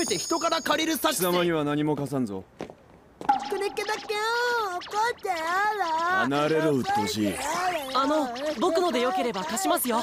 べて人から借りる作戦貴様には何も貸さんぞくけだけを怒ってやら離れろ鬱陶しいあの僕のでよければ貸しますよ